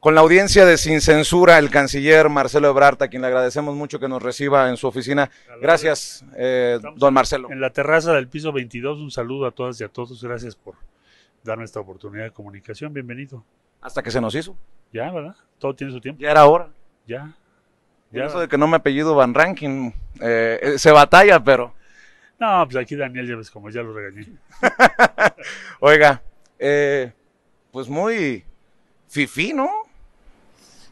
Con la audiencia de Sin Censura, el canciller Marcelo Ebrard, a quien le agradecemos mucho que nos reciba en su oficina. Gracias, eh, don Marcelo. En la terraza del piso 22, un saludo a todas y a todos. Gracias por darme esta oportunidad de comunicación. Bienvenido. Hasta que se nos hizo. Ya, ¿verdad? Todo tiene su tiempo. Ya era hora. Ya. ya eso de que no me apellido Van Ranking, eh, eh, se batalla, pero... No, pues aquí Daniel ya como ya lo regañé. Oiga, pues muy fifí, ¿no?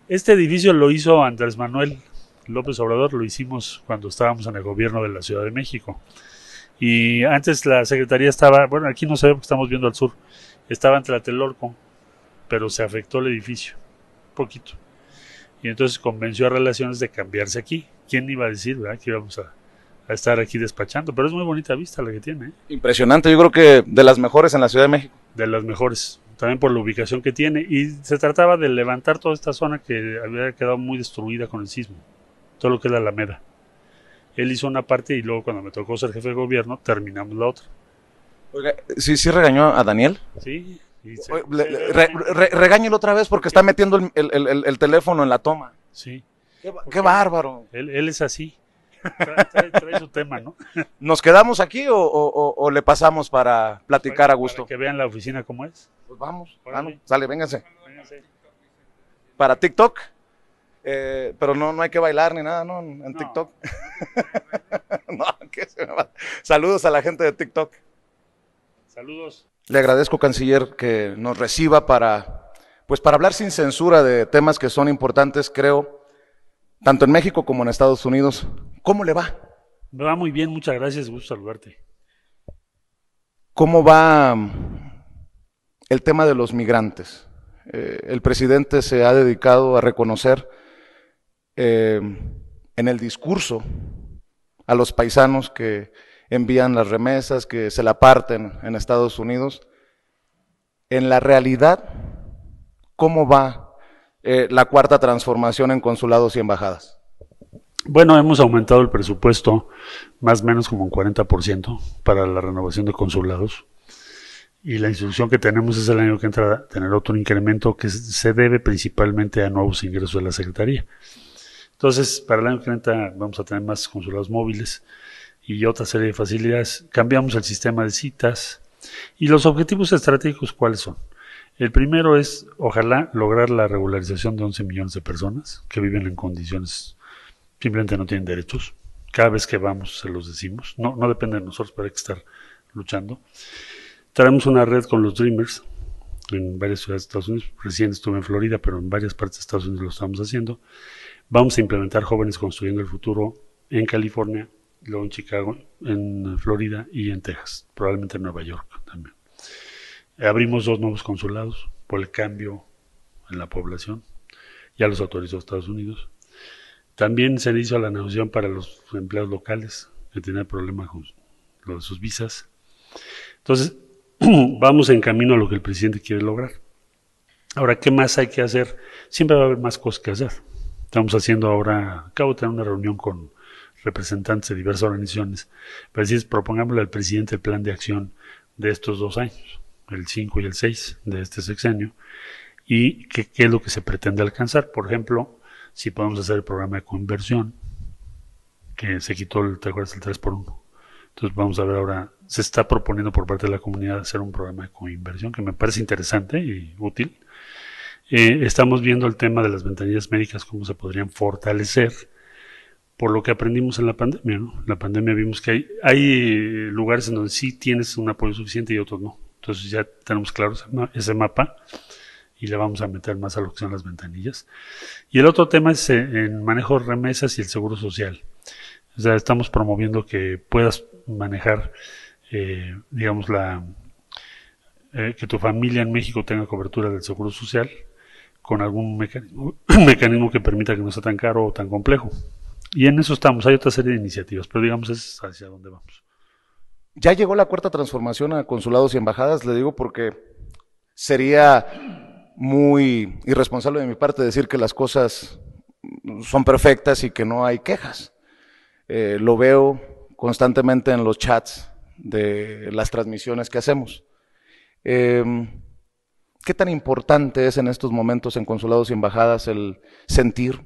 Este edificio lo hizo Andrés Manuel López Obrador, lo hicimos cuando estábamos en el gobierno de la Ciudad de México. Y antes la Secretaría estaba, bueno, aquí no se ve porque estamos viendo al sur, estaba en Tlatelorco, pero se afectó el edificio, un poquito. Y entonces convenció a Relaciones de cambiarse aquí. ¿Quién iba a decir, que íbamos a, estar aquí despachando? Pero es muy bonita vista la que tiene. ¿eh? Impresionante, yo creo que de las mejores en la Ciudad de México. De las mejores también por la ubicación que tiene, y se trataba de levantar toda esta zona que había quedado muy destruida con el sismo, todo lo que es la Alameda. Él hizo una parte y luego cuando me tocó ser jefe de gobierno terminamos la otra. Oiga, ¿sí, ¿sí regañó a Daniel? Sí. otra vez porque está metiendo el, teléfono en la toma. Sí. Qué, bárbaro. él es así. Trae, su tema, ¿no? ¿Nos quedamos aquí o, le pasamos para platicar a gusto? que vean la oficina como es. Pues vamos, sale, vénganse. Para TikTok, eh, pero no, no hay que bailar ni nada, ¿no? En no. TikTok. Saludos a la gente de TikTok. Saludos. Le agradezco, canciller, que nos reciba para, pues, para hablar sin censura de temas que son importantes, creo tanto en México como en Estados Unidos. ¿Cómo le va? Me va muy bien, muchas gracias, gusto saludarte. ¿Cómo va mm, el tema de los migrantes? Eh, el presidente se ha dedicado a reconocer eh, en el discurso a los paisanos que envían las remesas, que se la parten en Estados Unidos. En la realidad, ¿cómo va eh, la cuarta transformación en consulados y embajadas? Bueno, hemos aumentado el presupuesto más o menos como un 40% para la renovación de consulados. Y la instrucción que tenemos es el año que entra tener otro incremento que se debe principalmente a nuevos ingresos de la Secretaría. Entonces, para el año que entra vamos a tener más consulados móviles y otra serie de facilidades. Cambiamos el sistema de citas. ¿Y los objetivos estratégicos cuáles son? El primero es, ojalá, lograr la regularización de 11 millones de personas que viven en condiciones, simplemente no tienen derechos. Cada vez que vamos se los decimos. No, no depende de nosotros, pero hay que estar luchando. Traemos una red con los Dreamers en varias ciudades de Estados Unidos. Recién estuve en Florida, pero en varias partes de Estados Unidos lo estamos haciendo. Vamos a implementar jóvenes construyendo el futuro en California, luego en Chicago, en Florida y en Texas, probablemente en Nueva York también. Abrimos dos nuevos consulados por el cambio en la población. Ya los autorizó Estados Unidos. También se hizo la negociación para los empleados locales que tenían problemas con sus visas. Entonces, vamos en camino a lo que el presidente quiere lograr. Ahora, ¿qué más hay que hacer? Siempre va a haber más cosas que hacer. Estamos haciendo ahora, acabo de tener una reunión con representantes de diversas organizaciones, para propongámosle al presidente el plan de acción de estos dos años el 5 y el 6 de este sexenio, y qué, es lo que se pretende alcanzar. Por ejemplo, si podemos hacer el programa de coinversión, que se quitó el, ¿te acuerdas? el 3 por 1 Entonces vamos a ver ahora, se está proponiendo por parte de la comunidad hacer un programa de coinversión, que me parece interesante y útil. Eh, estamos viendo el tema de las ventanillas médicas, cómo se podrían fortalecer por lo que aprendimos en la pandemia. la pandemia vimos que hay, hay eh, lugares en donde sí tienes un apoyo suficiente y otros no. Entonces ya tenemos claro ese mapa y le vamos a meter más a lo que son las ventanillas. Y el otro tema es eh, en manejo de remesas y el seguro social. O sea, estamos promoviendo que puedas manejar, eh, digamos, la eh, que tu familia en México tenga cobertura del seguro social con algún mecanismo, mecanismo que permita que no sea tan caro o tan complejo. Y en eso estamos. Hay otra serie de iniciativas, pero digamos, es hacia dónde vamos. Ya llegó la cuarta transformación a consulados y embajadas, le digo porque sería muy irresponsable de mi parte decir que las cosas son perfectas y que no hay quejas. Eh, lo veo constantemente en los chats de las transmisiones que hacemos. Em, ¿Qué tan importante es en estos momentos en consulados y embajadas el sentir,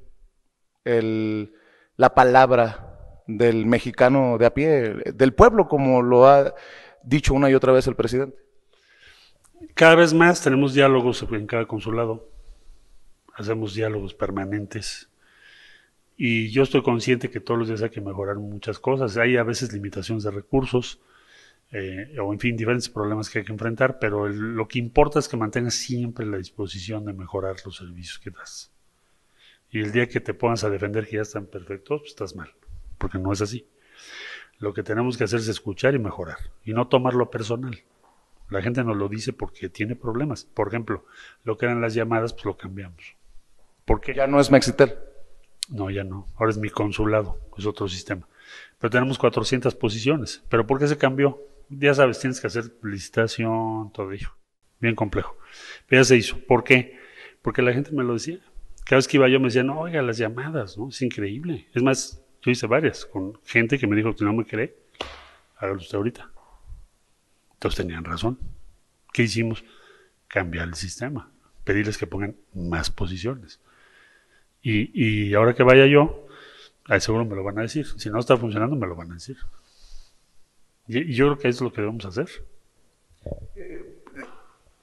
la palabra del mexicano de a pie, del pueblo, como lo ha dicho una y otra vez el presidente. Cada vez más tenemos diálogos en cada consulado, hacemos diálogos permanentes y yo estoy consciente que todos los días hay que mejorar muchas cosas. Hay a veces limitaciones de recursos eh, o, en fin, diferentes problemas que hay que enfrentar, pero lo que importa es que mantengas siempre la disposición de mejorar los servicios que das. Y el día que te pongas a defender que ya están perfectos, pues estás mal porque no es así. Lo que tenemos que hacer es escuchar y mejorar y no tomarlo personal. La gente nos lo dice porque tiene problemas. Por ejemplo, lo que eran las llamadas, pues lo cambiamos. porque Ya no es Mexitel. No, ya no. Ahora es mi consulado, es otro sistema. Pero tenemos 400 posiciones. ¿Pero por qué se cambió? Ya sabes, tienes que hacer licitación, todo ello. Bien complejo. Pero ya se hizo. ¿Por qué? Porque la gente me lo decía. Cada vez que iba yo me decía, no, oiga, las llamadas, ¿no? Es increíble. Es más, yo hice varias con gente que me dijo que no me cree, hágalo usted ahorita. Entonces tenían razón. ¿Qué hicimos? Cambiar el sistema, pedirles que pongan más posiciones. Y, ahora que vaya yo, seguro me lo van a decir. Si no está funcionando, me lo van a decir. Y, yo creo que eso es lo que debemos hacer.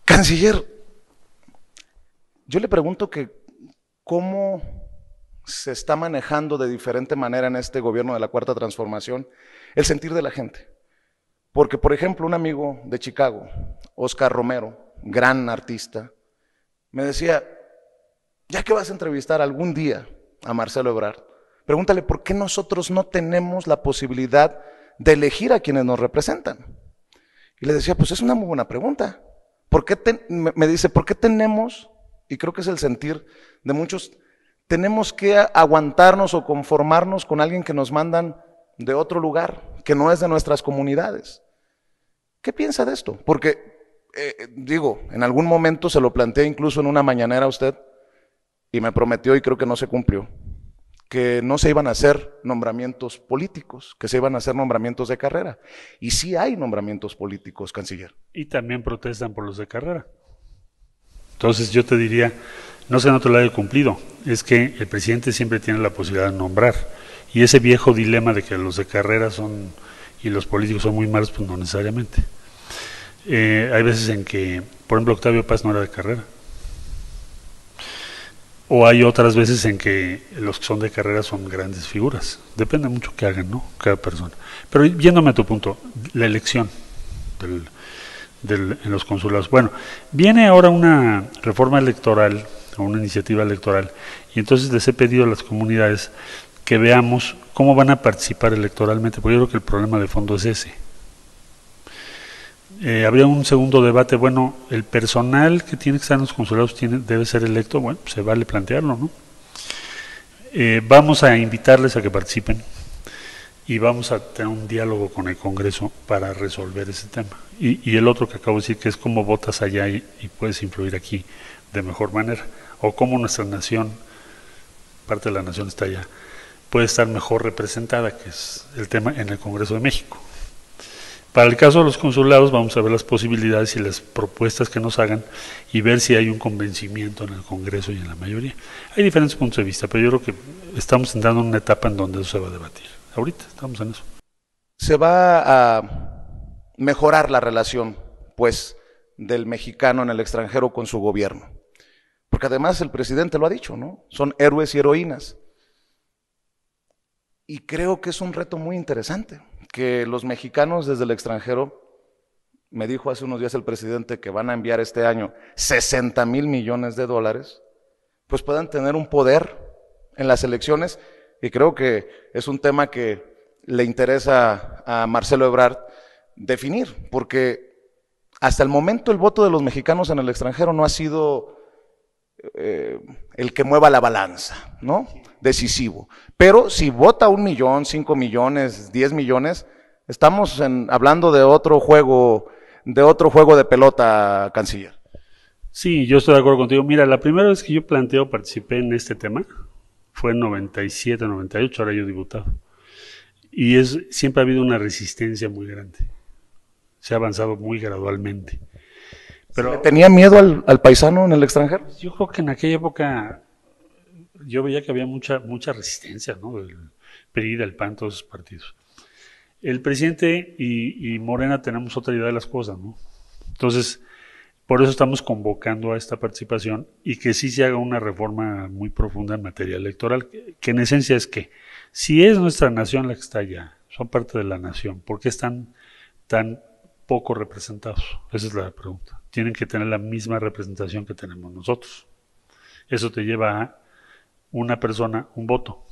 Canciller, yo le pregunto que cómo se está manejando de diferente manera en este gobierno de la Cuarta Transformación el sentir de la gente. Porque, por ejemplo, un amigo de Chicago, Oscar Romero, gran artista, me decía, ya que vas a entrevistar algún día a Marcelo Ebrard, pregúntale por qué nosotros no tenemos la posibilidad de elegir a quienes nos representan. Y le decía, pues es una muy buena pregunta. me dice, ¿por qué tenemos, y creo que es el sentir de muchos tenemos que aguantarnos o conformarnos con alguien que nos mandan de otro lugar, que no es de nuestras comunidades. ¿Qué piensa de esto? Porque, eh, eh, digo, en algún momento se lo planteé incluso en una mañanera a usted y me prometió y creo que no se cumplió, que no se iban a hacer nombramientos políticos, que se iban a hacer nombramientos de carrera. Y sí hay nombramientos políticos, canciller. Y también protestan por los de carrera. Entonces yo te diría, no se nota el cumplido, es que el presidente siempre tiene la posibilidad de nombrar. Y ese viejo dilema de que los de carrera son y los políticos son muy malos, pues no necesariamente. Eh, hay veces en que, por ejemplo, Octavio Paz no era de carrera. O hay otras veces en que los que son de carrera son grandes figuras. Depende mucho que hagan, ¿no? Cada persona. Pero yéndome a tu punto, la elección del, en los consulados. Bueno, viene ahora una reforma electoral a una iniciativa electoral. Y entonces les he pedido a las comunidades que veamos cómo van a participar electoralmente, porque yo creo que el problema de fondo es ese. Eh, habría un segundo debate, bueno, el personal que tiene que estar en los consulados tiene, debe ser electo, bueno, pues, se vale plantearlo, ¿no? Eh, vamos a invitarles a que participen y vamos a tener un diálogo con el Congreso para resolver ese tema. Y, el otro que acabo de decir, que es cómo votas allá y puedes influir aquí de mejor manera o cómo nuestra nación, parte de la nación está allá, puede estar mejor representada, que es el tema en el Congreso de México. Para el caso de los consulados vamos a ver las posibilidades y las propuestas que nos hagan y ver si hay un convencimiento en el Congreso y en la mayoría. Hay diferentes puntos de vista, pero yo creo que estamos entrando en una etapa en donde eso se va a debatir. Ahorita estamos en eso. Se va a mejorar la relación, pues, del mexicano en el extranjero con su gobierno. Porque además el presidente lo ha dicho, ¿no? Son héroes y heroínas. Y creo que es un reto muy interesante, que los mexicanos desde el extranjero, me dijo hace unos días el presidente que van a enviar este año 60 mil millones de dólares, pues puedan tener un poder en las elecciones. Y creo que es un tema que le interesa a Marcelo Ebrard definir, porque hasta el momento el voto de los mexicanos en el extranjero no ha sido eh, el que mueva la balanza, ¿no? Decisivo. Pero si vota un millón, cinco millones, diez millones, estamos hablando de otro juego, de otro juego de pelota, canciller. Sí, yo estoy de acuerdo contigo. Mira, la primera vez que yo planteo, participé en este tema, fue en 97, 98, ahora yo diputado. Y siempre ha habido una resistencia muy grande. Se ha avanzado muy gradualmente. Pero, ¿Le tenía miedo al, paisano en el extranjero? Pues yo creo que en aquella época yo veía que había mucha, mucha resistencia, ¿no? El pedir el PAN todos esos partidos. El presidente y, Morena tenemos otra idea de las cosas, ¿no? Entonces, por eso estamos convocando a esta participación y que sí se haga una reforma muy profunda en materia electoral, que, que en esencia es que si es nuestra nación la que está allá, son parte de la nación, ¿por qué están tan poco representados? Esa es la pregunta. Tienen que tener la misma representación que tenemos nosotros. Eso te lleva a una persona, un voto.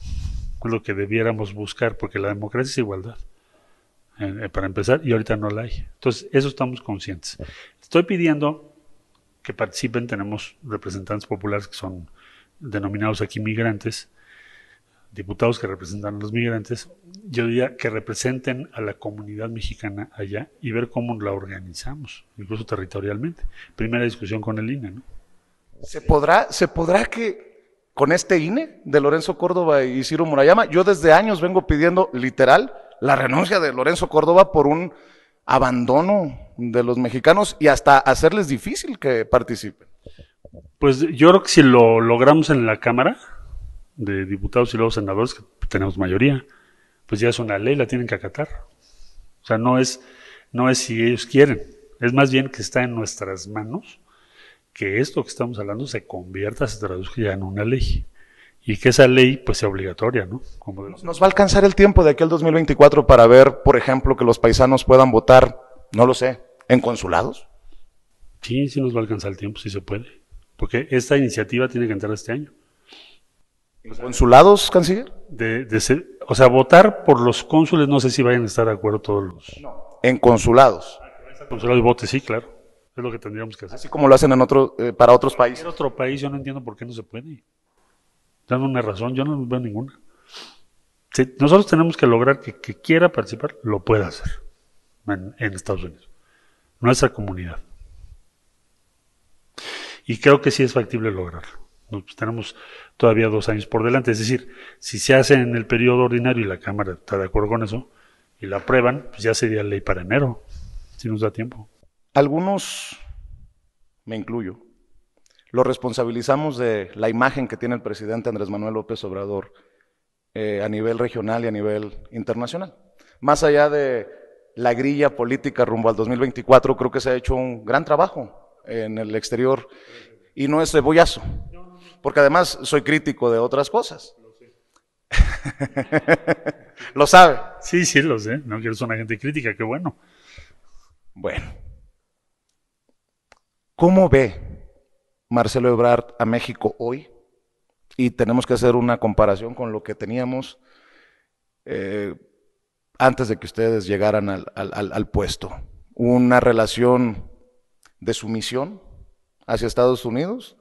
lo que debiéramos buscar, porque la democracia es igualdad, eh, eh, para empezar, y ahorita no la hay. Entonces, eso estamos conscientes. Estoy pidiendo que participen, tenemos representantes populares que son denominados aquí migrantes, diputados que representan a los migrantes, yo diría que representen a la comunidad mexicana allá y ver cómo la organizamos, incluso territorialmente. Primera discusión con el INE, ¿no? ¿Se podrá, ¿Se podrá que con este INE de Lorenzo Córdoba y Ciro Murayama, yo desde años vengo pidiendo literal la renuncia de Lorenzo Córdoba por un abandono de los mexicanos y hasta hacerles difícil que participen? Pues yo creo que si lo logramos en la Cámara, de diputados y luego senadores que tenemos mayoría, pues ya es una ley, la tienen que acatar. O sea, no es, no es si ellos quieren, es más bien que está en nuestras manos que esto que estamos hablando se convierta, se traduzca ya en una ley. Y que esa ley pues sea obligatoria, ¿no? ¿Nos va a alcanzar el tiempo de aquel 2024 para ver, por ejemplo, que los paisanos puedan votar, no lo sé, en consulados? Sí, sí nos va a alcanzar el tiempo, sí se puede. Porque esta iniciativa tiene que entrar este año. ¿Los consulados, canciller? De, o sea, votar por los cónsules, no sé si vayan a estar de acuerdo todos los. No. En consulados. Ah, en consulados vote, sí, claro. Es lo que tendríamos que hacer. Así como lo hacen en otros eh, para otros países. En otro país, yo no entiendo por qué no se puede. Dan una razón, yo no veo ninguna. nosotros tenemos que lograr que quiera participar lo pueda hacer en, en Estados Unidos. Nuestra comunidad. Y creo que sí es factible lograrlo. Pues, tenemos todavía dos años por delante. Es decir, si se hace en el periodo ordinario y la Cámara está de acuerdo con eso y la aprueban, pues ya sería ley para enero, si nos da tiempo. Algunos, me incluyo, lo responsabilizamos de la imagen que tiene el presidente Andrés Manuel López Obrador eh, a nivel regional y a nivel internacional. Más allá de la grilla política rumbo al 2024, creo que se ha hecho un gran trabajo en el exterior y no es cebollazo porque además soy crítico de otras cosas. Lo, sé. lo sabe. Sí, sí, lo sé. No quiero ser una gente crítica, qué bueno. Bueno. ¿Cómo ve Marcelo Ebrard a México hoy? Y tenemos que hacer una comparación con lo que teníamos eh, antes de que ustedes llegaran al, al puesto. Una relación de sumisión hacia Estados Unidos,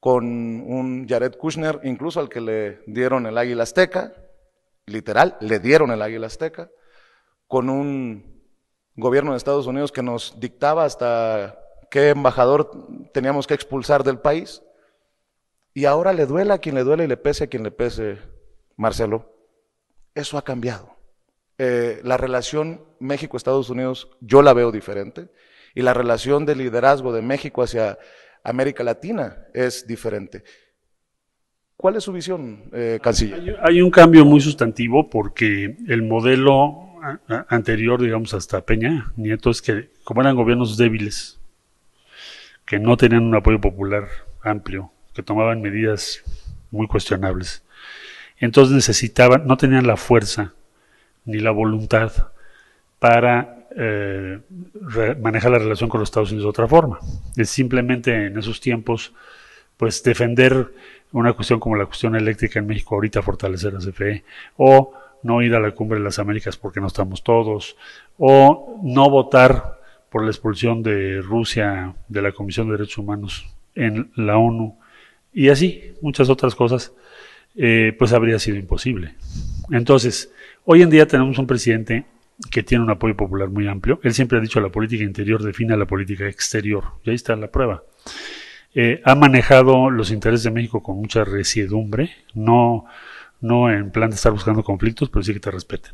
con un Jared Kushner, incluso al que le dieron el Águila Azteca, literal, le dieron el Águila Azteca, con un gobierno de Estados Unidos que nos dictaba hasta qué embajador teníamos que expulsar del país. Y ahora le duele a quien le duele y le pese a quien le pese, Marcelo. Eso ha cambiado. Eh, la relación México-Estados Unidos yo la veo diferente y la relación de liderazgo de México hacia América Latina es diferente. ¿Cuál es su visión, eh, canciller? Hay, un cambio muy sustantivo porque el modelo anterior, digamos, hasta Peña Nieto, es que como eran gobiernos débiles, que no tenían un apoyo popular amplio, que tomaban medidas muy cuestionables, entonces necesitaban, no tenían la fuerza ni la voluntad para eh, maneja la relación con los Estados Unidos de otra forma. Es simplemente en esos tiempos, pues defender una cuestión como la cuestión eléctrica en México ahorita, fortalecer la CFE, o no ir a la cumbre de las Américas porque no estamos todos, o no votar por la expulsión de Rusia de la Comisión de Derechos Humanos en la ONU, y así muchas otras cosas, eh, pues habría sido imposible. Entonces, hoy en día tenemos un presidente que tiene un apoyo popular muy amplio. Él siempre ha dicho la política interior define a la política exterior. Y ahí está la prueba. Eh, ha manejado los intereses de México con mucha resiedumbre, no, no en plan de estar buscando conflictos, pero sí que te respeten.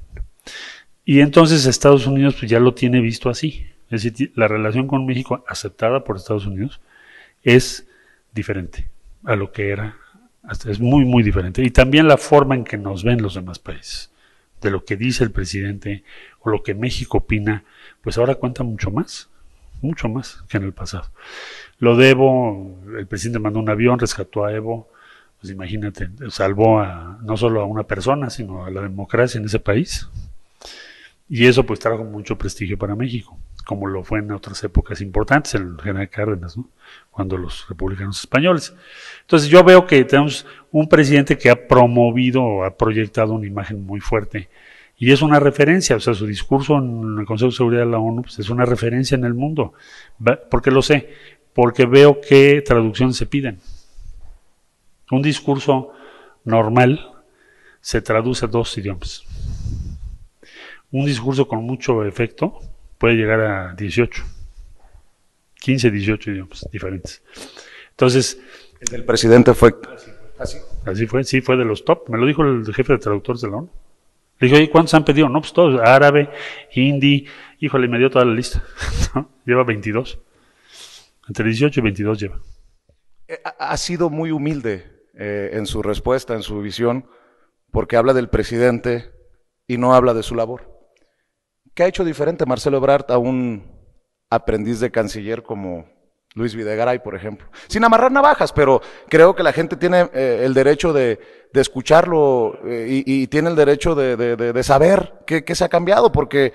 Y entonces Estados Unidos pues, ya lo tiene visto así. Es decir, la relación con México aceptada por Estados Unidos es diferente a lo que era. Es muy, muy diferente. Y también la forma en que nos ven los demás países de lo que dice el presidente o lo que México opina, pues ahora cuenta mucho más, mucho más que en el pasado. Lo de Evo, el presidente mandó un avión, rescató a Evo, pues imagínate, salvó a, no solo a una persona, sino a la democracia en ese país. Y eso pues trajo mucho prestigio para México como lo fue en otras épocas importantes, el general Cárdenas, cuando los republicanos españoles. Entonces yo veo que tenemos un presidente que ha promovido, ha proyectado una imagen muy fuerte y es una referencia, o sea, su discurso en el Consejo de Seguridad de la ONU pues, es una referencia en el mundo. porque lo sé? Porque veo qué traducciones se piden. Un discurso normal se traduce a dos idiomas. Un discurso con mucho efecto puede llegar a 18, 15, 18 idiomas diferentes. Entonces... El del presidente fue... Así, así fue, sí, fue de los top. Me lo dijo el jefe de traductores de la ONU. Le dije, ¿cuántos han pedido? No, pues todos, árabe, hindi, híjole, me dio toda la lista. Lleva 22. Entre 18 y 22 lleva. Eh, ha sido muy humilde eh, en su respuesta, en su visión, porque habla del presidente y no habla de su labor. ¿Qué ha hecho diferente Marcelo Ebrard a un aprendiz de canciller como Luis Videgaray, por ejemplo? Sin amarrar navajas, pero creo que la gente tiene eh, el derecho de, escucharlo eh, y, tiene el derecho de, saber qué, se ha cambiado, porque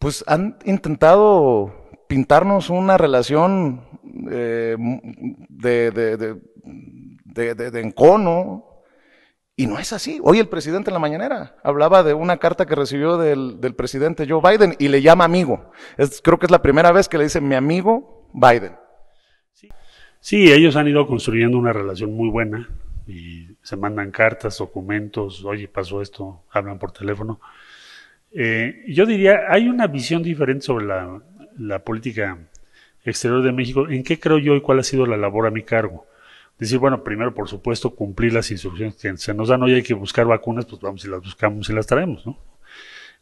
pues han intentado pintarnos una relación eh, de, de encono, y no es así. Hoy el presidente en la mañanera hablaba de una carta que recibió del, presidente Joe Biden y le llama amigo. creo que es la primera vez que le dice mi amigo Biden. Sí. ellos han ido construyendo una relación muy buena y se mandan cartas, documentos, oye, pasó esto, hablan por teléfono. Eh, yo diría, hay una visión diferente sobre la política exterior de México. ¿En qué creo yo y cuál ha sido la labor a mi cargo? decir, bueno, primero, por supuesto, cumplir las instrucciones que se nos dan, hoy hay que buscar vacunas, pues vamos y las buscamos y las traemos, ¿no?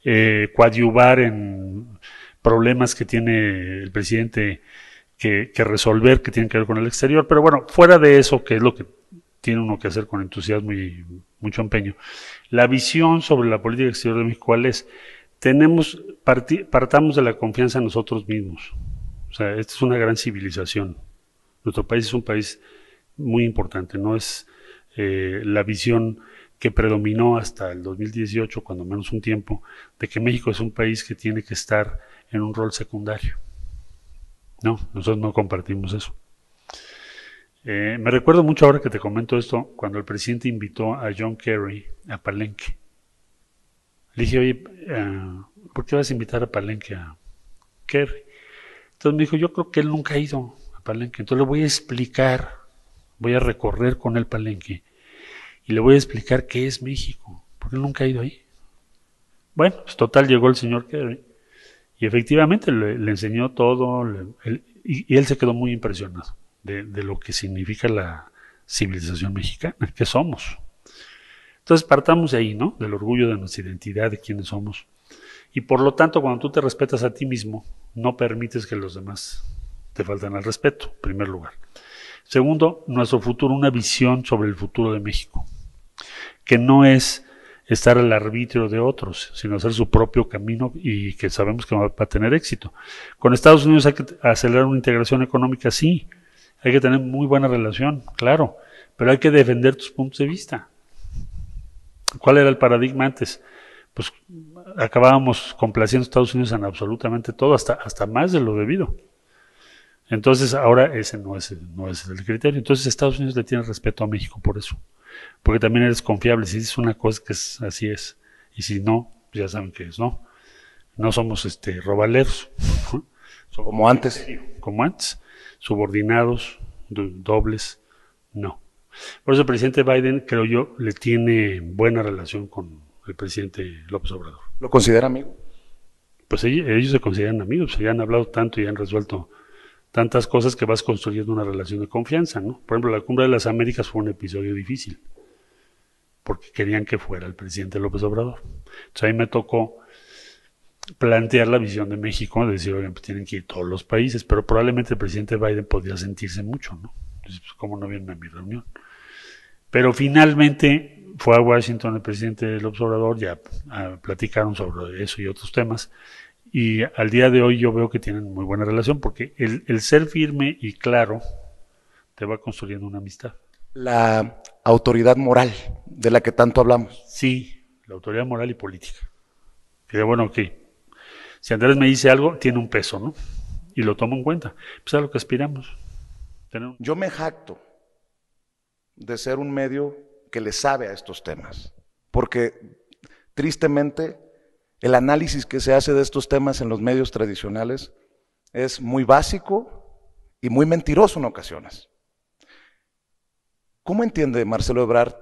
Eh, coadyuvar en problemas que tiene el presidente que, resolver, que tienen que ver con el exterior, pero bueno, fuera de eso, que es lo que tiene uno que hacer con entusiasmo y mucho empeño, la visión sobre la política exterior de México, ¿cuál es? Tenemos, partamos de la confianza en nosotros mismos. O sea, esta es una gran civilización. Nuestro país es un país muy importante, no es eh, la visión que predominó hasta el 2018, cuando menos un tiempo, de que México es un país que tiene que estar en un rol secundario. No, nosotros no compartimos eso. Eh, me recuerdo mucho ahora que te comento esto, cuando el presidente invitó a John Kerry a Palenque. Le dije, oye, eh, ¿por qué vas a invitar a Palenque a Kerry? Entonces me dijo, yo creo que él nunca ha ido a Palenque, entonces le voy a explicar voy a recorrer con el palenque y le voy a explicar qué es México, porque nunca ha ido ahí. Bueno, pues total llegó el señor Kerry y efectivamente le, enseñó todo y, él se quedó muy impresionado de, lo que significa la civilización mexicana, que somos. Entonces partamos de ahí, ¿no? Del orgullo de nuestra identidad, de quiénes somos. Y por lo tanto, cuando tú te respetas a ti mismo, no permites que los demás te falten al respeto, en primer lugar. Segundo, nuestro futuro, una visión sobre el futuro de México, que no es estar al arbitrio de otros, sino hacer su propio camino y que sabemos que va a tener éxito. Con Estados Unidos hay que acelerar una integración económica, sí, hay que tener muy buena relación, claro, pero hay que defender tus puntos de vista. ¿Cuál era el paradigma antes? Pues acabábamos complaciendo a Estados Unidos en absolutamente todo, hasta, hasta más de lo debido. Entonces, ahora ese no es, no es el criterio. Entonces, Estados Unidos le tiene respeto a México por eso. Porque también eres confiable. Si es una cosa que es, así es. Y si no, pues ya saben que es, ¿no? No somos este, robaleros. como antes. Como antes. Subordinados, dobles, no. Por eso el presidente Biden, creo yo, le tiene buena relación con el presidente López Obrador. ¿Lo considera amigo? Pues ellos, ellos se consideran amigos, se han hablado tanto y han resuelto tantas cosas que vas construyendo una relación de confianza, ¿no? Por ejemplo, la cumbre de las Américas fue un episodio difícil, porque querían que fuera el presidente López Obrador. Entonces ahí me tocó plantear la visión de México, decir, pues, tienen que ir todos los países, pero probablemente el presidente Biden podría sentirse mucho, ¿no? Entonces, pues, ¿cómo no vienen a mi reunión? Pero finalmente fue a Washington el presidente López Obrador, ya ah, platicaron sobre eso y otros temas, y al día de hoy yo veo que tienen muy buena relación porque el, ser firme y claro te va construyendo una amistad. La autoridad moral de la que tanto hablamos. Sí, la autoridad moral y política. Que bueno, ok, si Andrés me dice algo, tiene un peso, ¿no? Y lo tomo en cuenta. Pues a lo que aspiramos. Yo me jacto de ser un medio que le sabe a estos temas, porque tristemente el análisis que se hace de estos temas en los medios tradicionales es muy básico y muy mentiroso en ocasiones. ¿Cómo entiende Marcelo Ebrard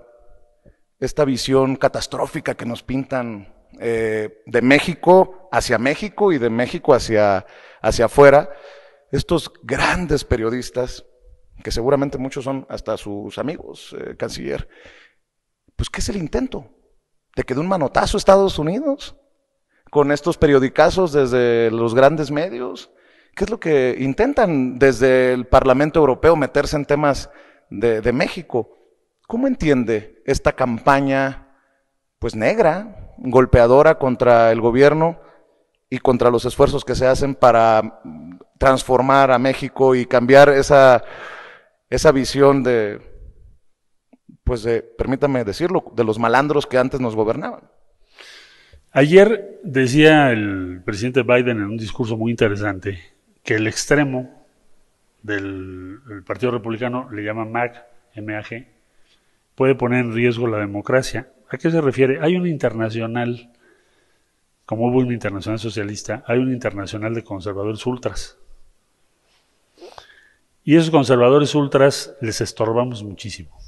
esta visión catastrófica que nos pintan eh, de México hacia México y de México hacia, hacia afuera? Estos grandes periodistas, que seguramente muchos son hasta sus amigos, eh, canciller, pues ¿qué es el intento? ¿De que de un manotazo Estados Unidos con estos periodicazos desde los grandes medios? ¿Qué es lo que intentan desde el Parlamento Europeo meterse en temas de, México? ¿Cómo entiende esta campaña, pues negra, golpeadora contra el gobierno y contra los esfuerzos que se hacen para transformar a México y cambiar esa, esa visión de, pues de, permítame decirlo, de los malandros que antes nos gobernaban? Ayer decía el presidente Biden en un discurso muy interesante que el extremo del Partido Republicano, le llama MAG, MAG, puede poner en riesgo la democracia. ¿A qué se refiere? Hay un internacional, como hubo un internacional socialista, hay un internacional de conservadores ultras. Y esos conservadores ultras les estorbamos muchísimo.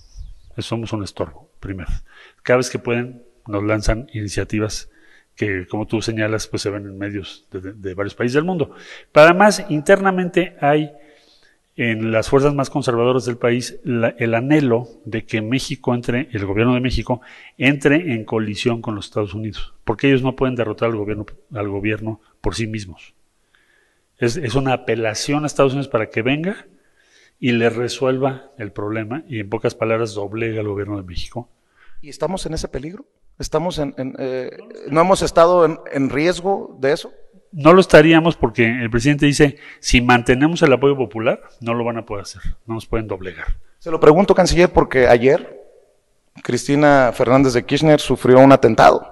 Somos un estorbo, primero. Cada vez que pueden, nos lanzan iniciativas que como tú señalas, pues se ven en medios de, varios países del mundo. Para más, internamente hay en las fuerzas más conservadoras del país el anhelo de que México entre, el gobierno de México, entre en colisión con los Estados Unidos, porque ellos no pueden derrotar al gobierno, al gobierno por sí mismos. Es, es una apelación a Estados Unidos para que venga y le resuelva el problema y en pocas palabras doblega al gobierno de México. ¿Y estamos en ese peligro? ¿Estamos en, eh, no hemos estado en, en, riesgo de eso? No lo estaríamos porque el presidente dice, si mantenemos el apoyo popular, no lo van a poder hacer, no nos pueden doblegar. Se lo pregunto, canciller, porque ayer Cristina Fernández de Kirchner sufrió un atentado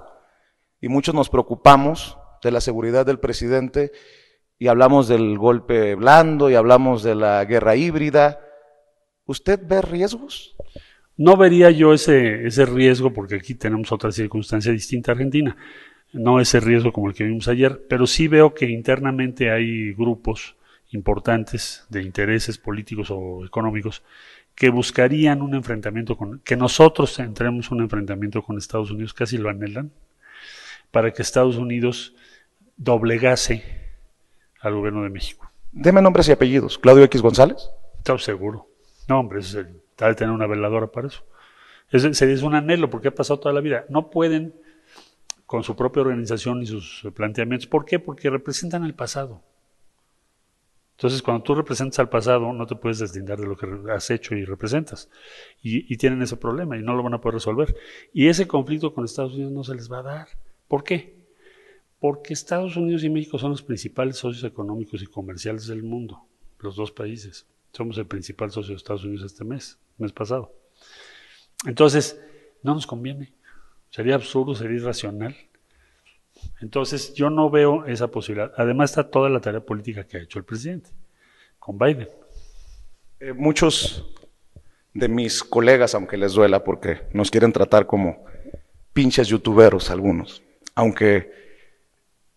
y muchos nos preocupamos de la seguridad del presidente y hablamos del golpe blando y hablamos de la guerra híbrida. ¿Usted ve riesgos? No vería yo ese, ese riesgo, porque aquí tenemos otra circunstancia distinta a Argentina, no ese riesgo como el que vimos ayer, pero sí veo que internamente hay grupos importantes de intereses políticos o económicos que buscarían un enfrentamiento con, que nosotros entremos un enfrentamiento con Estados Unidos, casi lo anhelan, para que Estados Unidos doblegase al gobierno de México. Deme nombres y apellidos. Claudio X González. Estoy seguro. No, hombre, ese es el Tal de tener una veladora para eso. Es, dice un anhelo porque ha pasado toda la vida. No pueden con su propia organización y sus planteamientos. ¿Por qué? Porque representan el pasado. Entonces, cuando tú representas al pasado, no te puedes deslindar de lo que has hecho y representas. Y, y, tienen ese problema y no lo van a poder resolver. Y ese conflicto con Estados Unidos no se les va a dar. ¿Por qué? Porque Estados Unidos y México son los principales socios económicos y comerciales del mundo, los dos países. Somos el principal socio de Estados Unidos este mes, mes pasado. Entonces, no nos conviene. Sería absurdo, sería irracional. Entonces, yo no veo esa posibilidad. Además, está toda la tarea política que ha hecho el presidente con Biden. Eh, muchos de mis colegas, aunque les duela, porque nos quieren tratar como pinches youtuberos algunos, aunque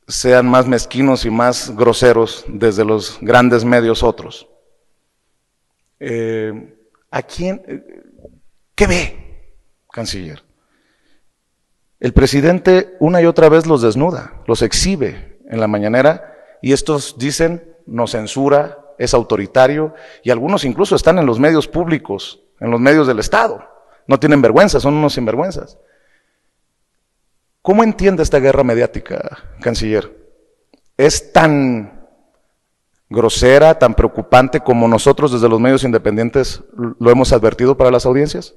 sean más mezquinos y más groseros desde los grandes medios otros. Eh, ¿A quién? Eh, ¿Qué ve, canciller? El presidente una y otra vez los desnuda, los exhibe en la mañanera y estos dicen, no censura, es autoritario y algunos incluso están en los medios públicos, en los medios del Estado. No tienen vergüenza, son unos sinvergüenzas. ¿Cómo entiende esta guerra mediática, canciller? ¿Es tan grosera, tan preocupante como nosotros desde los medios independientes lo hemos advertido para las audiencias?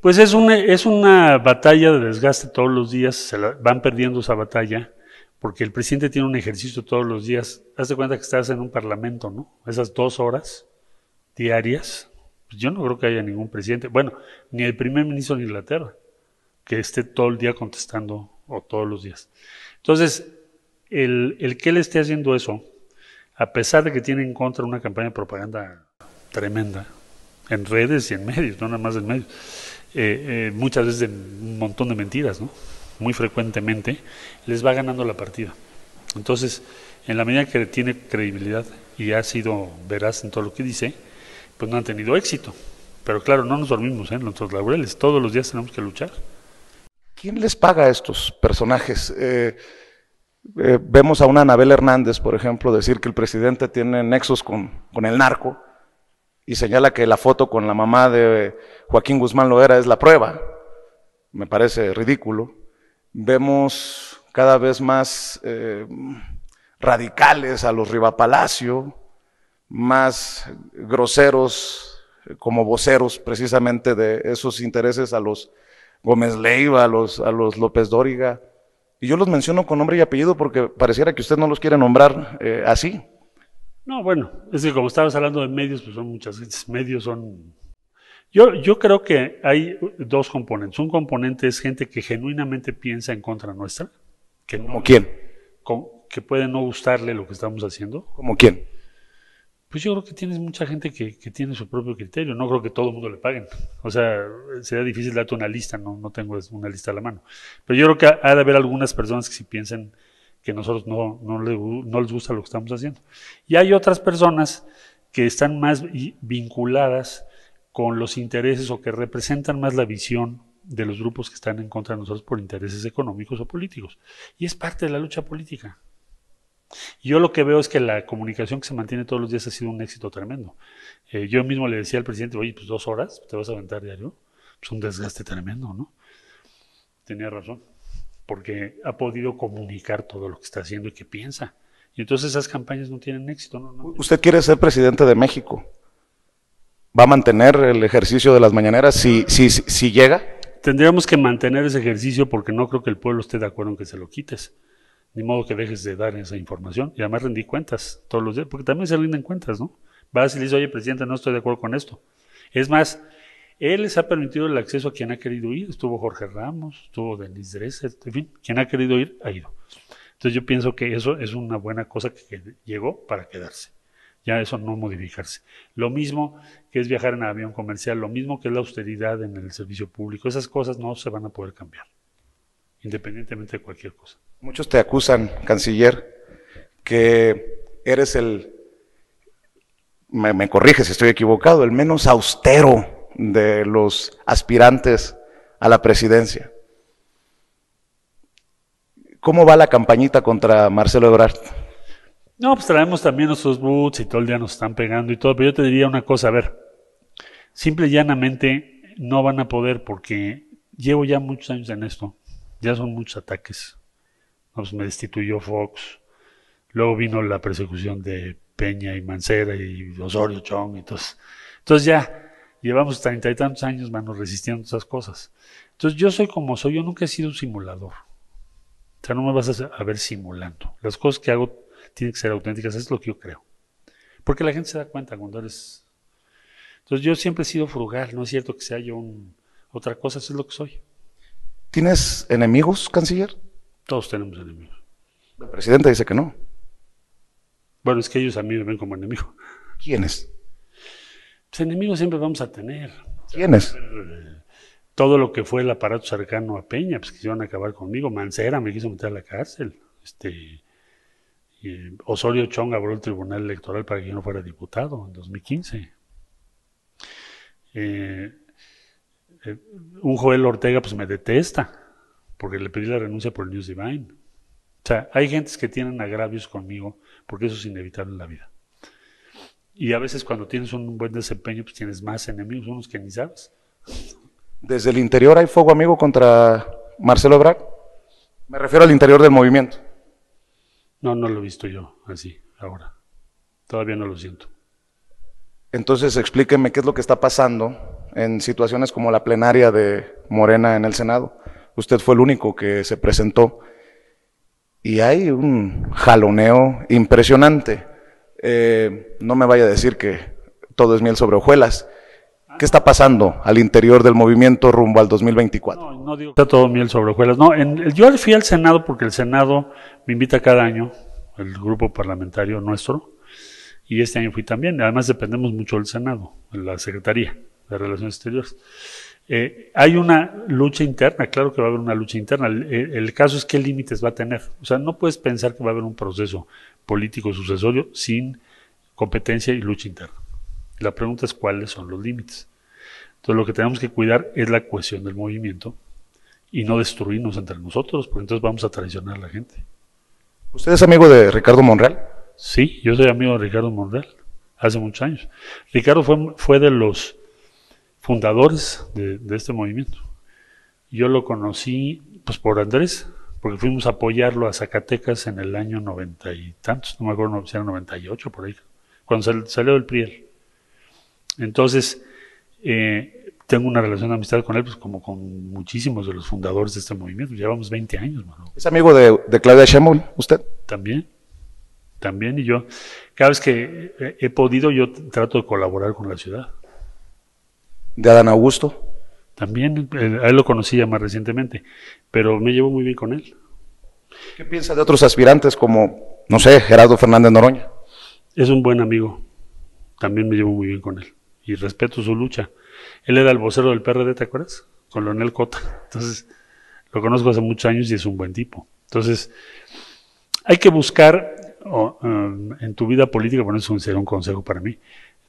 Pues es una, es una batalla de desgaste todos los días, se van perdiendo esa batalla, porque el presidente tiene un ejercicio todos los días. Hazte cuenta que estás en un parlamento, ¿no? Esas dos horas diarias, pues yo no creo que haya ningún presidente, bueno, ni el primer ministro de Inglaterra, que esté todo el día contestando o todos los días. Entonces, el, el que le esté haciendo eso, a pesar de que tienen en contra una campaña de propaganda tremenda, en redes y en medios, no nada más en medios, eh, eh, muchas veces de un montón de mentiras, ¿no? muy frecuentemente, les va ganando la partida. Entonces, en la medida que tiene credibilidad y ha sido veraz en todo lo que dice, pues no han tenido éxito. Pero claro, no nos dormimos en ¿eh? nuestros laureles, todos los días tenemos que luchar. ¿Quién les paga a estos personajes? Eh, vemos a una Anabel Hernández, por ejemplo, decir que el presidente tiene nexos con, el narco y señala que la foto con la mamá de Joaquín Guzmán Loera es la prueba. Me parece ridículo. Vemos cada vez más eh, radicales a los Rivapalacio, más groseros eh, como voceros precisamente de esos intereses a los Gómez Leiva, a los, a los López Dóriga, y yo los menciono con nombre y apellido porque pareciera que usted no los quiere nombrar eh, así. No, bueno, es que como estabas hablando de medios, pues son muchas medios, son... Yo, yo creo que hay dos componentes. Un componente es gente que genuinamente piensa en contra nuestra. Que ¿Como quién? que puede no gustarle lo que estamos haciendo. ¿Como quién? Pues yo creo que tienes mucha gente que, tiene su propio criterio. No creo que todo el mundo le paguen. O sea, sería difícil darte una lista, no, tengo una lista a la mano. Pero yo creo que ha de haber algunas personas que si piensan que nosotros no, no les gusta lo que estamos haciendo. Y hay otras personas que están más vinculadas con los intereses o que representan más la visión de los grupos que están en contra de nosotros por intereses económicos o políticos. Y es parte de la lucha política. Yo lo que veo es que la comunicación que se mantiene todos los días ha sido un éxito tremendo. Eh, yo mismo le decía al presidente, oye, pues dos horas, te vas a aventar diario. es un desgaste tremendo, ¿no? Tenía razón, porque ha podido comunicar todo lo que está haciendo y que piensa. Y entonces esas campañas no tienen éxito. ¿no? no Usted quiere ser presidente de México. ¿Va a mantener el ejercicio de las mañaneras si, si, si llega? Tendríamos que mantener ese ejercicio porque no creo que el pueblo esté de acuerdo en que se lo quites. Ni modo que dejes de dar esa información. Y además rendí cuentas todos los días, porque también se rinden cuentas, ¿no? Vas y oye, presidente, no estoy de acuerdo con esto. Es más, él les ha permitido el acceso a quien ha querido ir. Estuvo Jorge Ramos, estuvo Denis Dresser, en fin, quien ha querido ir ha ido. Entonces yo pienso que eso es una buena cosa que llegó para quedarse. Ya eso no modificarse. Lo mismo que es viajar en avión comercial, lo mismo que es la austeridad en el servicio público, esas cosas no se van a poder cambiar independientemente de cualquier cosa. Muchos te acusan, canciller, que eres el, me, corrige si estoy equivocado, el menos austero de los aspirantes a la presidencia. ¿Cómo va la campañita contra Marcelo Ebrard? No, pues traemos también nuestros boots y todo el día nos están pegando y todo, pero yo te diría una cosa, a ver, simple y llanamente no van a poder porque llevo ya muchos años en esto ya son muchos ataques. Nos pues, me destituyó Fox, luego vino la persecución de Peña y Mancera y Osorio Chong, entonces, entonces ya llevamos treinta y tantos años, mano, resistiendo esas cosas. Entonces yo soy como soy, yo nunca he sido un simulador. O sea, no me vas a, ver simulando. Las cosas que hago tienen que ser auténticas, es lo que yo creo. Porque la gente se da cuenta cuando eres... Entonces yo siempre he sido frugal, no es cierto que sea yo otra cosa, eso es lo que soy. ¿Tienes enemigos, canciller? Todos tenemos enemigos. La presidenta dice que no. Bueno, es que ellos a mí me ven como enemigo. ¿Quiénes? Pues enemigos siempre vamos a tener. ¿Quiénes? Eh, todo lo que fue el aparato cercano a Peña, pues que iban a acabar conmigo. Mancera me quiso meter a la cárcel. Este, eh, Osorio Chong abrió el tribunal electoral para que yo no fuera diputado en 2015. Eh, eh, un Joel Ortega pues me detesta, porque le pedí la renuncia por el News Divine. O sea, hay gentes que tienen agravios conmigo, porque eso es inevitable en la vida. Y a veces cuando tienes un buen desempeño, pues tienes más enemigos, unos que ni sabes. ¿Desde el interior hay fuego amigo contra Marcelo Ebrard? Me refiero al interior del movimiento. No, no lo he visto yo así ahora. Todavía no lo siento. Entonces explíqueme qué es lo que está pasando en situaciones como la plenaria de Morena en el Senado. Usted fue el único que se presentó. Y hay un jaloneo impresionante. Eh, no me vaya a decir que todo es miel sobre hojuelas. ¿Qué está pasando al interior del movimiento rumbo al 2024? No, no digo que está todo miel sobre hojuelas. No, en, yo fui al Senado porque el Senado me invita cada año, el grupo parlamentario nuestro, y este año fui también. Además dependemos mucho del Senado, de la Secretaría de Relaciones Exteriores. Eh, hay una lucha interna, claro que va a haber una lucha interna. El, caso es qué límites va a tener. O sea, no puedes pensar que va a haber un proceso político sucesorio sin competencia y lucha interna. La pregunta es cuáles son los límites. Entonces, lo que tenemos que cuidar es la cuestión del movimiento y no destruirnos entre nosotros, porque entonces vamos a traicionar a la gente. ¿Usted es amigo de Ricardo Monreal? Sí, yo soy amigo de Ricardo Monreal hace muchos años. Ricardo fue, fue de los fundadores de, este movimiento. Yo lo conocí pues por Andrés, porque fuimos a apoyarlo a Zacatecas en el año noventa y tantos, no me acuerdo si era 98 por ahí, cuando salió el priel Entonces, eh, tengo una relación de amistad con él, pues como con muchísimos de los fundadores de este movimiento, llevamos 20 años, ¿Es amigo de, Claudia Sheinbaum, usted? También, también, y yo, cada vez que he podido, yo trato de colaborar con la ciudad de Adán Augusto. También, eh, a él lo conocía más recientemente, pero me llevo muy bien con él. ¿Qué piensa de otros aspirantes como, no sé, Gerardo Fernández Noroña? Es un buen amigo, también me llevo muy bien con él y respeto su lucha. Él era el vocero del PRD, ¿te acuerdas? Con Cota. Entonces, lo conozco hace muchos años y es un buen tipo. Entonces, hay que buscar eh, en tu vida política, bueno, eso sería un consejo para mí,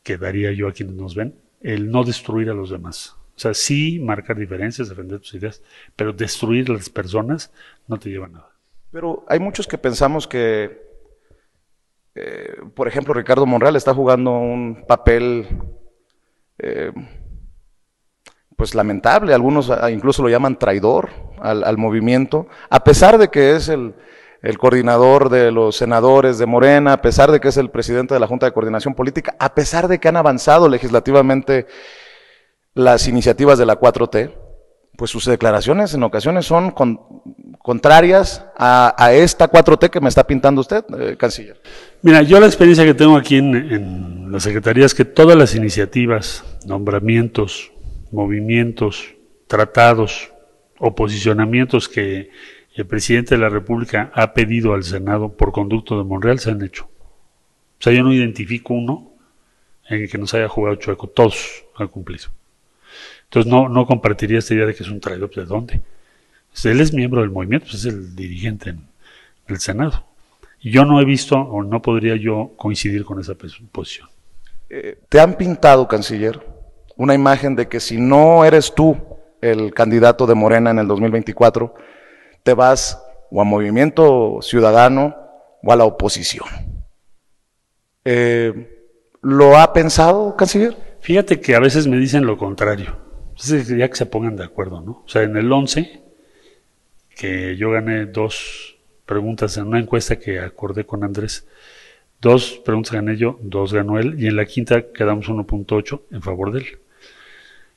que daría yo a quienes nos ven, el no destruir a los demás. O sea, sí marcar diferencias, defender tus ideas, pero destruir a las personas no te lleva a nada. Pero hay muchos que pensamos que, eh, por ejemplo, Ricardo Monreal está jugando un papel eh, pues lamentable, algunos ah, incluso lo llaman traidor al, movimiento, a pesar de que es el, el coordinador de los senadores de Morena, a pesar de que es el presidente de la Junta de Coordinación Política, a pesar de que han avanzado legislativamente las iniciativas de la 4T, pues sus declaraciones en ocasiones son contrarias a, esta 4T que me está pintando usted, eh, canciller. Mira, yo la experiencia que tengo aquí en, en la Secretaría es que todas las iniciativas, nombramientos, movimientos, tratados o posicionamientos que el presidente de la República ha pedido al Senado por conducto de Monreal se han hecho. O sea, yo no identifico uno en el que nos haya jugado chueco. Todos al cumplido. Entonces no, no compartiría esta idea de que es un traidor. ¿De dónde? Pues, él es miembro del movimiento, pues, es el dirigente del Senado. Y yo no he visto o no podría yo coincidir con esa posición. Eh, te han pintado, canciller, una imagen de que si no eres tú el candidato de Morena en el 2024, te vas o a Movimiento Ciudadano o a la oposición. Eh, ¿Lo ha pensado, canciller? Fíjate que a veces me dicen lo contrario. Entonces, pues ya que se pongan de acuerdo, ¿no? O sea, en el 11, que yo gané dos preguntas en una encuesta que acordé con Andrés, dos preguntas gané yo, dos ganó él, y en la quinta quedamos 1.8 en favor de él.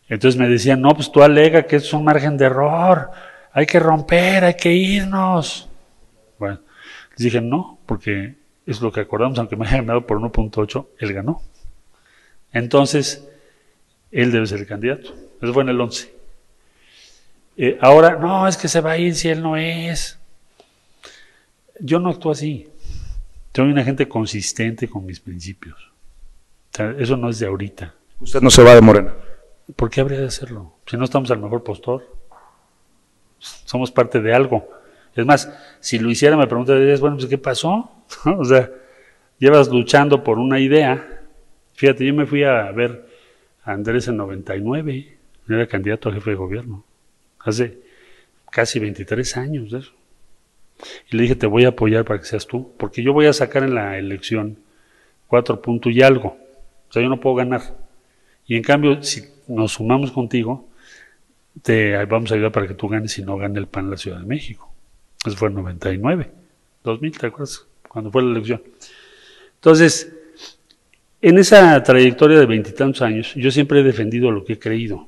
Entonces me decían, no, pues tú alega que es un margen de error, hay que romper, hay que irnos. Bueno, les dije no, porque es lo que acordamos, aunque me haya ganado por 1.8, él ganó. Entonces, él debe ser el candidato. Eso fue en el 11. Eh, ahora, no, es que se va a ir si él no es. Yo no actúo así. tengo una gente consistente con mis principios. eso no es de ahorita. Usted no se va de Morena. ¿Por qué habría de hacerlo? Si no estamos al mejor postor somos parte de algo. Es más, si lo hiciera me preguntarías, bueno, pues, ¿qué pasó? o sea, llevas luchando por una idea. Fíjate, yo me fui a ver a Andrés en 99, era candidato a jefe de gobierno, hace casi 23 años Y le dije, te voy a apoyar para que seas tú, porque yo voy a sacar en la elección cuatro puntos y algo. O sea, yo no puedo ganar. Y en cambio, si nos sumamos contigo, te vamos a ayudar para que tú ganes y no gane el PAN en la Ciudad de México. Eso fue en 99, 2000, ¿te acuerdas? Cuando fue la elección. Entonces, en esa trayectoria de veintitantos años, yo siempre he defendido lo que he creído.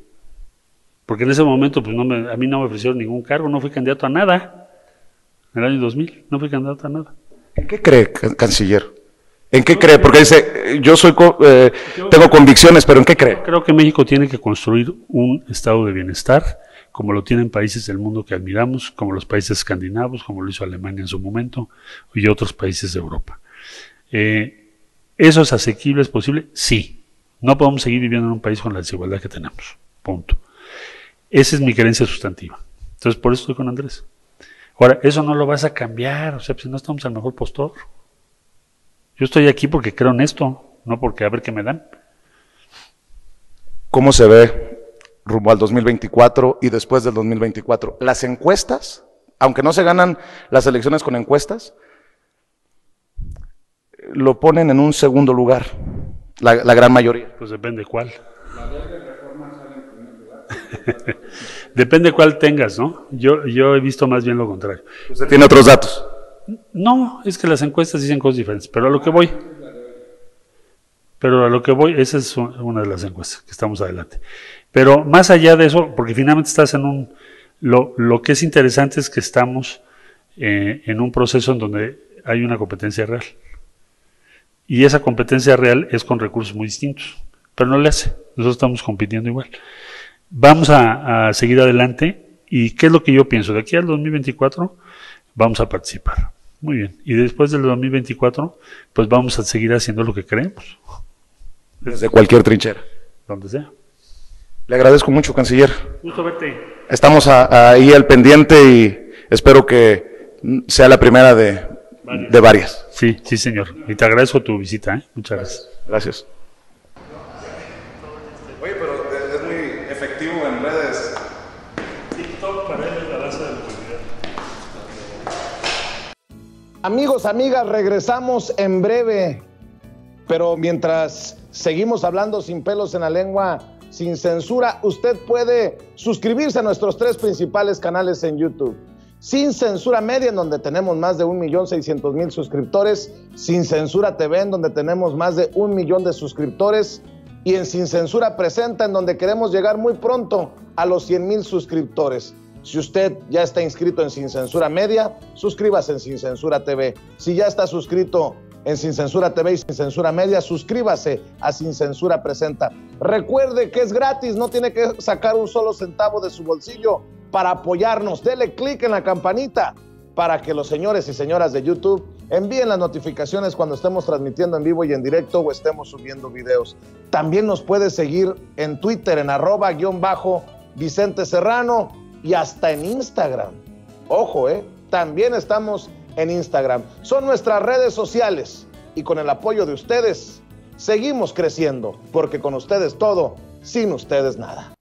Porque en ese momento, pues no a mí no me ofrecieron ningún cargo, no fui candidato a nada. En el año 2000, no fui candidato a nada. ¿En qué cree, canciller? ¿En qué cree? Porque dice, yo soy eh, tengo convicciones, pero ¿en qué cree? Creo que México tiene que construir un estado de bienestar, como lo tienen países del mundo que admiramos, como los países escandinavos, como lo hizo Alemania en su momento, y otros países de Europa. Eh, ¿Eso es asequible, es posible? Sí. No podemos seguir viviendo en un país con la desigualdad que tenemos. Punto. Esa es mi creencia sustantiva. Entonces, por eso estoy con Andrés. Ahora, eso no lo vas a cambiar, o sea, pues, si no estamos al mejor postor. Yo estoy aquí porque creo en esto, no porque a ver qué me dan. ¿Cómo se ve rumbo al 2024 y después del 2024? Las encuestas, aunque no se ganan las elecciones con encuestas, lo ponen en un segundo lugar, la, gran mayoría. Pues depende cuál. depende cuál tengas, ¿no? Yo, yo he visto más bien lo contrario. Usted tiene otros datos. No, es que las encuestas dicen cosas diferentes, pero a lo que voy. Pero a lo que voy, esa es una de las encuestas que estamos adelante. Pero más allá de eso, porque finalmente estás en un... Lo, que es interesante es que estamos eh, en un proceso en donde hay una competencia real. Y esa competencia real es con recursos muy distintos, pero no le hace. Nosotros estamos compitiendo igual. Vamos a, a seguir adelante y qué es lo que yo pienso. De aquí al 2024 vamos a participar. Muy bien. Y después del 2024, pues vamos a seguir haciendo lo que creemos. Desde cualquier trinchera. Donde sea. Le agradezco mucho, canciller. Gusto verte. Estamos ahí al pendiente y espero que sea la primera de, varias. Sí, sí, señor. Y te agradezco tu visita. ¿eh? Muchas gracias. Gracias. Amigos, amigas, regresamos en breve. Pero mientras seguimos hablando sin pelos en la lengua, sin censura, usted puede suscribirse a nuestros tres principales canales en YouTube. Sin Censura Media, en donde tenemos más de 1.600.000 suscriptores. Sin Censura TV, en donde tenemos más de un millón de suscriptores. Y en Sin Censura Presenta, en donde queremos llegar muy pronto a los 100.000 suscriptores. Si usted ya está inscrito en Sin Censura Media, suscríbase en Sin Censura TV. Si ya está suscrito en Sin Censura TV y Sin Censura Media, suscríbase a Sin Censura Presenta. Recuerde que es gratis, no tiene que sacar un solo centavo de su bolsillo para apoyarnos. Dele clic en la campanita para que los señores y señoras de YouTube envíen las notificaciones cuando estemos transmitiendo en vivo y en directo o estemos subiendo videos. También nos puede seguir en Twitter en arroba guión bajo Vicente Serrano y hasta en Instagram. Ojo, ¿eh? También estamos en Instagram. Son nuestras redes sociales y con el apoyo de ustedes seguimos creciendo, porque con ustedes todo, sin ustedes nada.